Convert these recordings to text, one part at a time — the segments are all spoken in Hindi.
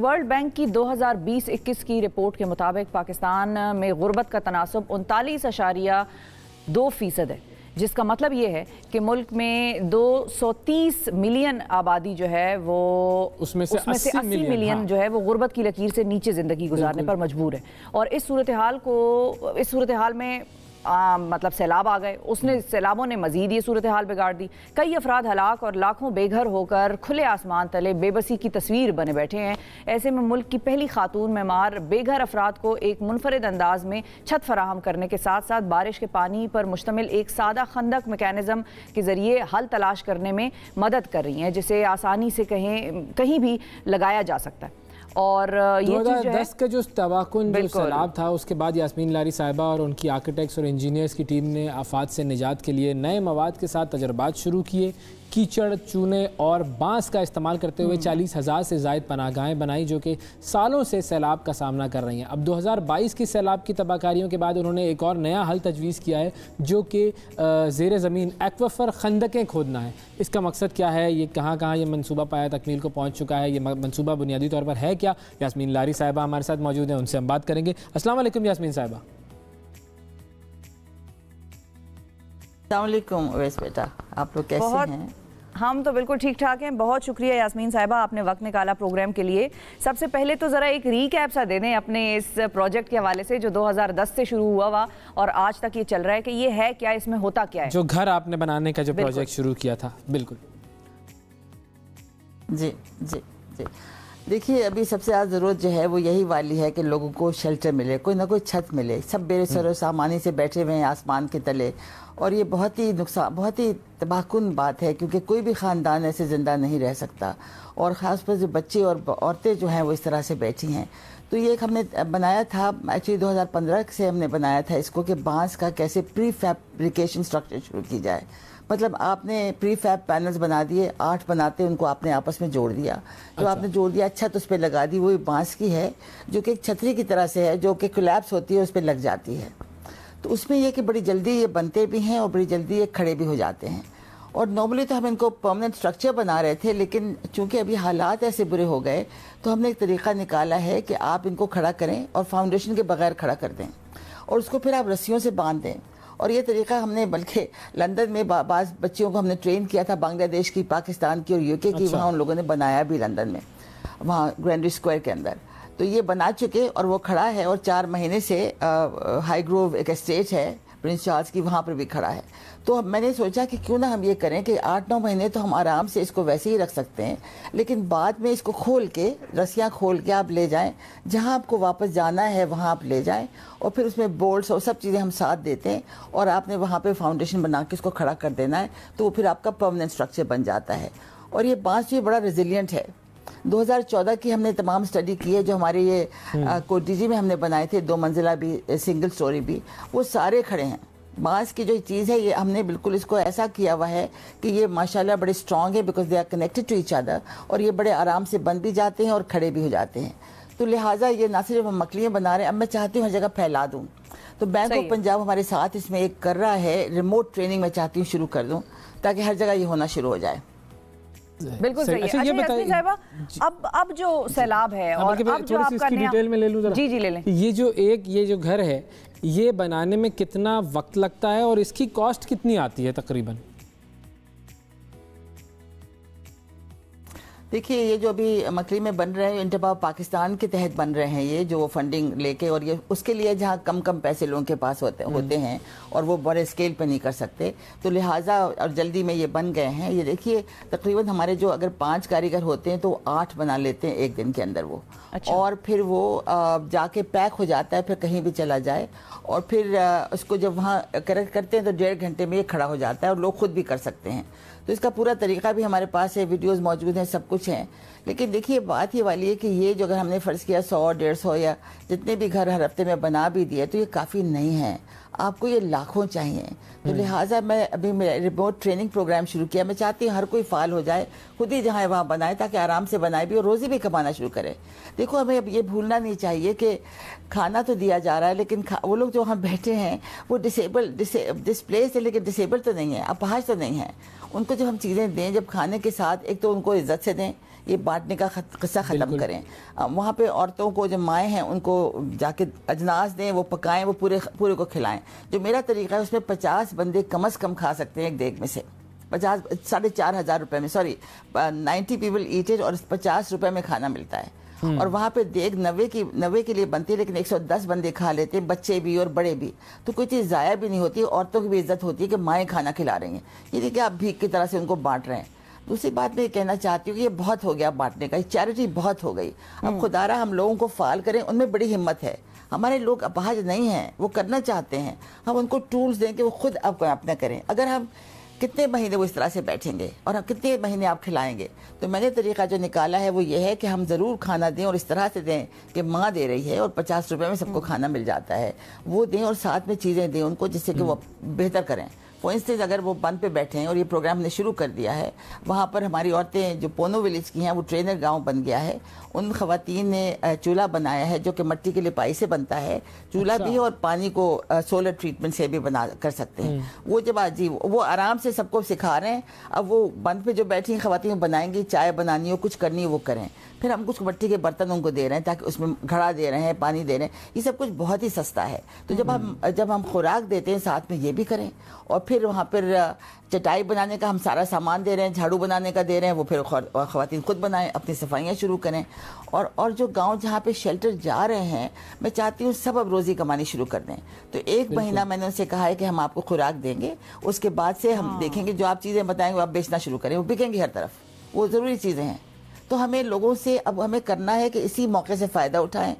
वर्ल्ड बैंक की 2020-21 की रिपोर्ट के मुताबिक पाकिस्तान में गुर्बत का तनासब उनतालीस अशारिया दो फ़ीसद है जिसका मतलब ये है कि मुल्क में 230 मिलियन आबादी जो है वो उसमें से उसमें 80 से 80 मिलियन, मिलियन हाँ। जो है वो गुर्बत की लकीर से नीचे ज़िंदगी गुजारने पर मजबूर है और इस सूरत हाल को इस सूरत हाल में आ, मतलब सैलाब आ गए उसने सैलाबों ने मजीद ये सूरत हाल बिगाड़ दी कई अफराद हलाक और लाखों बेघर होकर खुले आसमान तले बेबसी की तस्वीर बने बैठे हैं ऐसे में मुल्क की पहली खातून मेमार बेघर अफराद को एक मुनफरद अंदाज में छत फराहम करने के साथ साथ बारिश के पानी पर मुश्तमिल एक सादा खंदक मकैनिज़म के ज़रिए हल तलाश करने में मदद कर रही हैं जिसे आसानी से कहें कहीं भी लगाया जा सकता है और ये दस का जो तबाकुन जो सैलाब था उसके बाद यासमीन लारी साहिबा और उनकी आर्किटेक्ट्स और इंजीनियर्स की टीम ने आफात से निजात के लिए नए मवाद के साथ तजर्बात शुरू किए कीचड़ चूने और बांस का इस्तेमाल करते हुए हम्म। चालीस हज़ार से जायद पनागाहें बनाई जो कि सालों से सैलाब का सामना कर रही हैं अब 2022 की सैलाब की तबाहकारियों के बाद उन्होंने एक और नया हल तजवीज़ किया है जो कि जेर ज़मीन एक्वाफर खंदकें खोदना है इसका मकसद क्या है ये कहाँ कहाँ ये मनसूबा पाया तकमील को पहुँच चुका है ये मनसूबा बुनियादी तौर पर है क्या यासमीन लारी साहबा हमारे साथ मौजूद हैं उनसे हम बात करेंगे असल यासमीन साहबा बेटा आप लोग कैसे हैं हम तो बिल्कुल ठीक ठाक हैं बहुत शुक्रिया यासमीन साहिबा आपने वक्त निकाला प्रोग्राम के लिए सबसे पहले तो ज़रा एक रीकैप सा दे दें अपने इस प्रोजेक्ट के हवाले से जो 2010 से शुरू हुआ हुआ और आज तक ये चल रहा है कि ये है क्या इसमें होता क्या है जो घर आपने बनाने का जो प्रोजेक्ट शुरू किया था बिल्कुल जी जी जी देखिए अभी सबसे ज़्यादा ज़रूरत जो है वो यही वाली है कि लोगों को शेल्टर मिले कोई ना कोई छत मिले सब बेसर सामानी से बैठे हुए हैं आसमान के तले और ये बहुत ही नुकसान बहुत ही तबाहकुन बात है क्योंकि कोई भी ख़ानदान ऐसे ज़िंदा नहीं रह सकता और ख़ास पर जो बच्चे और औरतें जो हैं वो इस तरह से बैठी हैं तो ये एक हमने बनाया था एक्चुअली 2015 से हमने बनाया था इसको कि बांस का कैसे प्री फैब्रिकेशन स्ट्रक्चर शुरू की जाए मतलब आपने प्री फैब पैनल्स बना दिए आठ बनाते उनको आपने आपस में जोड़ दिया जो अच्छा। आपने जोड़ दिया अच्छा तो उस पर लगा दी वो बांस की है जो कि एक छतरी की तरह से है जो कि क्लैप्स होती है उस पर लग जाती है तो उसमें यह कि बड़ी जल्दी ये बनते भी हैं और बड़ी जल्दी ये खड़े भी हो जाते हैं और नॉर्मली तो हम इनको परमानेंट स्ट्रक्चर बना रहे थे लेकिन चूंकि अभी हालात ऐसे बुरे हो गए तो हमने एक तरीका निकाला है कि आप इनको खड़ा करें और फाउंडेशन के बगैर खड़ा कर दें और उसको फिर आप रस्सियों से बांध दें और ये तरीका हमने बल्कि लंदन में बाज बच्चियों को हमने ट्रेन किया था बांग्लादेश की पाकिस्तान की और यूके की अच्छा। वहाँ उन लोगों ने बनाया भी लंदन में वहाँ ग्रैंड स्क्वायर के अंदर तो ये बना चुके और वो खड़ा है और चार महीने से हाई ग्रोव एक स्टेट है प्रिंस चार्ल्स की वहाँ पर भी खड़ा है तो मैंने सोचा कि क्यों ना हम ये करें कि आठ नौ महीने तो हम आराम से इसको वैसे ही रख सकते हैं लेकिन बाद में इसको खोल के रस्सियाँ खोल के आप ले जाएं जहाँ आपको वापस जाना है वहाँ आप ले जाएं और फिर उसमें बोल्ट्स और सब चीज़ें हम साथ देते हैं और आपने वहाँ पर फाउंडेशन बना के इसको खड़ा कर देना है तो वो फिर आपका परमानेंट स्ट्रक्चर बन जाता है और ये बाँस भी बड़ा रेजिलियंट है 2014 की हमने तमाम स्टडी की है जो हमारे ये हम्म। कोटीजी में हमने बनाए थे दो मंजिला भी सिंगल स्टोरी भी वो सारे खड़े हैं बांस की जो चीज़ है ये हमने बिल्कुल इसको ऐसा किया हुआ है कि ये माशाल्लाह बड़े स्ट्रांग है because they are connected to each other और ये बड़े आराम से बन भी जाते हैं और खड़े भी हो जाते हैं तो लिहाजा ये ना सिर्फ हम मकलियाँ बना रहे हैं अब मैं चाहती हूँ हर जगह फैला दूँ तो बैंक ऑफ पंजाब हमारे साथ इसमें एक कर रहा है रिमोट ट्रेनिंग मैं चाहती हूँ शुरू कर दूँ ताकि हर जगह ये होना शुरू हो जाए बिल्कुल सही अच्छा, ये अच्छा, बताइए अब अब जो सैलाब है हाँ, और अब जो आपका डिटेल में ले लूँ जी जी ले लें ये जो एक ये जो घर है ये बनाने में कितना वक्त लगता है और इसकी कॉस्ट कितनी आती है तकरीबन देखिए ये जो अभी मकली में बन रहे हैं इंटरपाव पाकिस्तान के तहत बन रहे हैं ये जो वो फंडिंग लेके और ये उसके लिए जहाँ कम कम पैसे लोगों के पास होते होते हैं और वो बड़े स्केल पे नहीं कर सकते तो लिहाजा और जल्दी में ये बन गए हैं ये देखिए तकरीबन हमारे जो अगर पाँच कारीगर होते हैं तो आठ बना लेते हैं एक दिन के अंदर वो अच्छा। और फिर वो जाके पैक हो जाता है फिर कहीं भी चला जाए और फिर उसको जब वहाँ करेक्ट करते हैं तो डेढ़ घंटे में ये खड़ा हो जाता है और लोग खुद भी कर सकते हैं तो इसका पूरा तरीका भी हमारे पास है वीडियोज़ मौजूद हैं सब कुछ हैं लेकिन देखिए बात ये वाली है कि ये जो अगर हमने फ़र्ज़ किया सौ डेढ़ सौ या जितने भी घर हर हफ्ते में बना भी दिए तो ये काफ़ी नहीं है आपको ये लाखों चाहिए तो हम्म। लिहाजा मैं अभी मेरा रिमोट ट्रेनिंग प्रोग्राम शुरू किया मैं चाहती हूँ हर कोई फाल हो जाए खुद ही जहाँ वहाँ बनाए ताकि आराम से बनाए भी और रोज़ी भी कमाना शुरू करें देखो हमें अब ये भूलना नहीं चाहिए कि खाना तो दिया जा रहा है लेकिन वो लोग जो वहाँ बैठे हैं वो डिसेबल डिसप्लेस है लेकिन डिसेबल तो नहीं है अपाहज तो नहीं है उनको जब हम चीज़ें दें जब खाने के साथ एक तो उनको इज्जत से दें ये बांटने का किस्सा ख़त्म करें वहाँ पे औरतों को जो माएँ हैं उनको जाके अजनास दें वो पकाएं वो पूरे पूरे को खिलाएं जो मेरा तरीका है उसमें पचास बंदे कम अज़ कम खा सकते हैं एक देख में से पचास साढ़े चार हज़ार रुपये में सॉरी नाइन्टी पीपल ईटेज और पचास रुपये में खाना मिलता है हम्म। और वहाँ पे देख नवे की नवे के लिए बनती है लेकिन 110 बंदे खा लेते हैं बच्चे भी और बड़े भी तो कोई चीज़ ज़ाया भी नहीं होती औरतों की भी इज्जत होती है कि माएँ खाना खिला रही हैं ये देखिए आप भीख की तरह से उनको बांट रहे हैं दूसरी बात मैं कहना चाहती हूँ कि ये बहुत हो गया बांटने का चैरिटी बहुत हो गई अब हम्म। खुदारा हम लोगों को फाल करें उनमें बड़ी हिम्मत है हमारे लोग अपाहज नहीं हैं वो करना चाहते हैं हम उनको टूल्स दें कि वो खुद अब अपना करें अगर हम कितने महीने वो इस तरह से बैठेंगे और हम कितने महीने आप खिलाएंगे तो मैंने तरीका जो निकाला है वो ये है कि हम ज़रूर खाना दें और इस तरह से दें कि माँ दे रही है और पचास रुपये में सबको हम्म। खाना मिल जाता है वो दें और साथ में चीज़ें दें उनको जिससे कि वो हम्म। बेहतर करें इंस्टेंस अगर वो बंद पे बैठे हैं और ये प्रोग्राम ने शुरू कर दिया है वहाँ पर हमारी औरतें जो पोनो विलेज की हैं वो ट्रेनर गांव बन गया है उन खातन ने चूल्हा बनाया है जो कि मट्टी के लिपाई से बनता है चूल्हा अच्छा। भी और पानी को सोलर ट्रीटमेंट से भी बना कर सकते हैं हम्म। वो जब आज जी वो आराम से सबको सिखा रहे हैं अब वो बंद पे जो बैठी हैं खातन बनाएंगी चाय बनानी हो कुछ करनी हो वो करें फिर हम कुछ मट्टी के बर्तनों को दे रहे हैं ताकि उसमें घड़ा दे रहे हैं पानी दे रहे हैं ये सब कुछ बहुत ही सस्ता है तो जब हम जब हम खुराक देते हैं साथ में ये भी करें और फिर वहाँ पर चटाई बनाने का हम सारा सामान दे रहे हैं झाड़ू बनाने का दे रहे हैं वो फिर खातन खुद बनाएं अपनी सफाइयाँ शुरू करें और और जो गांव जहाँ पे शेल्टर जा रहे हैं मैं चाहती हूँ सब अब रोज़ी कमानी शुरू कर दें तो एक महीना मैंने उनसे कहा है कि हम आपको खुराक देंगे उसके बाद से हम हाँ। देखेंगे जो आप चीज़ें बताएंगे आप बेचना शुरू करें वो बिकेंगे हर तरफ वो ज़रूरी चीज़ें हैं तो हमें लोगों से अब हमें करना है कि इसी मौके से फ़ायदा उठाएं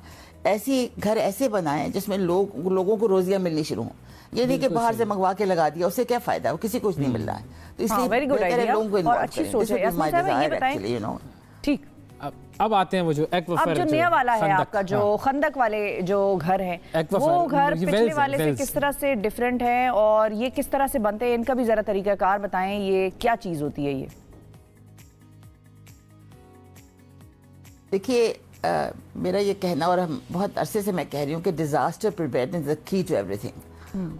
ऐसी घर ऐसे बनाएं जिसमें लोग लोगों को रोजियां मिलनी शुरू हों ये नहीं कि बाहर से मंगवा के लगा दिया उससे क्या फायदा हो किसी को कुछ नहीं हम्म। मिल रहा है तो हाँ, इसलिए लोगों को ठीक अब आते हैं वो जो अब जो नया वाला है आपका जो हाँ। खंदक वाले जो घर है वो घर पिछले वाले से किस तरह से डिफरेंट है और ये किस तरह से बनते हैं इनका भी जरा तरीकाकार बताएं ये क्या चीज होती है ये देखिए मेरा ये कहना और हम बहुत अरसे से मैं कह रही हूँ कि disaster preparedness the key to thing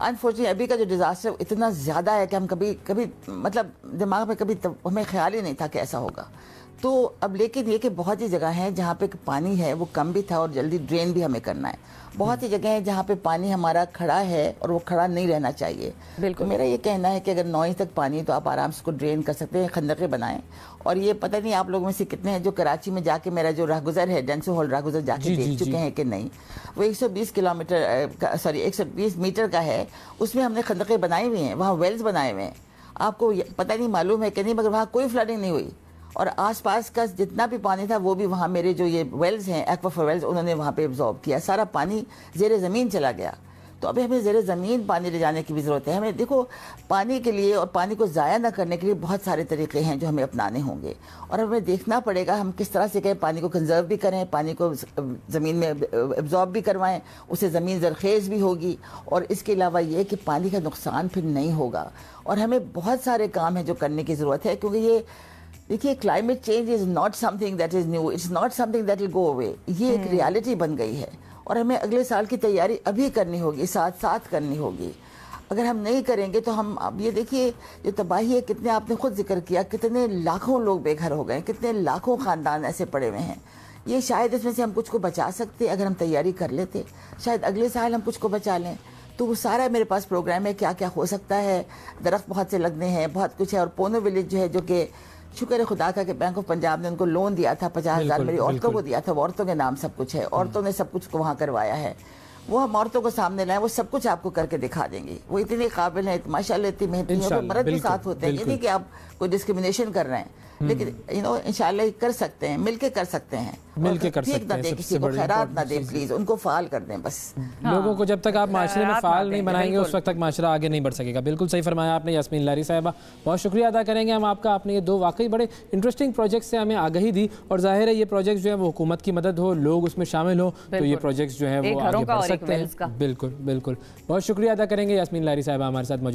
unfortunate अभी का जो डिज़ास्टर इतना ज़्यादा है कि हम कभी कभी मतलब दिमाग में कभी तो हमें ख्याल ही नहीं था कि ऐसा होगा तो अब लेकिन ये कि बहुत ही जगह हैं जहाँ पे पानी है वो कम भी था और जल्दी ड्रेन भी हमें करना है बहुत ही जगह है जहाँ पे पानी हमारा खड़ा है और वो खड़ा नहीं रहना चाहिए बिल्कुल तो मेरा ये कहना है कि अगर नौ इंच तक पानी तो आप आराम से उसको ड्रेन कर सकते हैं खंदकें बनाएं और ये पता नहीं आप लोगों में से कितने हैं जो कराची में जाके मेरा जो राहगुजर है डेंसो हॉल राहगुजर जाके देख चुके हैं कि नहीं वो 120 किलोमीटर सॉरी 120 मीटर का है उसमें हमने खंदकें बनाई हुई हैं वहाँ वेल्स बनाए हुए हैं आपको पता नहीं मालूम है कि नहीं मगर वहाँ कोई फ्लडिंग नहीं हुई और आसपास का जितना भी पानी था वो भी वहाँ मेरे जो ये वेल्स हैं एक्वाफर वेल्स उन्होंने वहाँ पे एब्जॉर्ब किया सारा पानी जेर ज़मीन चला गया तो अभी हमें ज़र ज़मीन पानी ले जाने की भी ज़रूरत है हमें देखो पानी के लिए और पानी को ज़ाया ना करने के लिए बहुत सारे तरीके हैं जो हमें अपनाने होंगे और हमें देखना पड़ेगा हम किस तरह से कहें पानी को कंजर्व भी करें पानी को ज़मीन में एब्जॉर्ब भी करवाएं उससे ज़मीन जरखेज़ भी होगी और इसके अलावा ये कि पानी का नुकसान फिर नहीं होगा और हमें बहुत सारे काम हैं जो करने की ज़रूरत है क्योंकि ये देखिए climate change is not something that is new it's not something that will go away ये एक रियलिटी बन गई है और हमें अगले साल की तैयारी अभी करनी होगी साथ साथ करनी होगी अगर हम नहीं करेंगे तो हम अब ये देखिए जो तबाही है कितने आपने खुद जिक्र किया कितने लाखों लोग बेघर हो गए कितने लाखों ख़ानदान ऐसे पड़े हुए हैं ये शायद इसमें से हम कुछ को बचा सकते अगर हम तैयारी कर लेते शायद अगले साल हम कुछ को बचा लें तो वो सारा मेरे पास प्रोग्राम है क्या क्या हो सकता है दरख्त बहुत से लगने हैं बहुत कुछ है और पोनो विलेज जो है जो कि शुक्र है खुदा का कि बैंक ऑफ पंजाब ने उनको लोन दिया था पचास हज़ार मेरी औरतों को दिया था वो औरतों के नाम सब कुछ है औरतों ने सब कुछ वहाँ करवाया है वो हम औरतों को सामने लाए वो सब कुछ आपको करके दिखा देंगे वो इतने काबिल हैं माशा इतनी मेहनत मर्द के साथ होते हैं ये नहीं कि आप कोई डिस्क्रिमिनेशन कर रहे हैं हम्म। लेकिन यू नो इंशाल्लाह कर सकते हैं मिलके कर सकते हैं मिलके कर सकते हैं किसी को खैरात ना दे प्लीज उनको फाल कर दें बस हम्म। हाँ। लोगों को जब तक आप माशरे में फाल नहीं बनाएंगे उस वक्त तक माशरा आगे नहीं बढ़ सकेगा बिल्कुल सही फरमाया आपने यासमीन लारी साहबा बहुत शुक्रिया अदा करेंगे हम आपका आपने ये दो वाकई बड़े इंटरेस्टिंग प्रोजेक्ट से हमें आगही दी और जाहिर है ये प्रोजेक्ट जो है वो हुकूमत की मदद हो लोग उसमें शामिल हो तो ये प्रोजेक्ट जो है वो आगे बढ़ सकते हैं बिल्कुल बिल्कुल बहुत शुक्रिया अदा करेंगे यासमीन लारी साहबा हमारे साथ मौजूद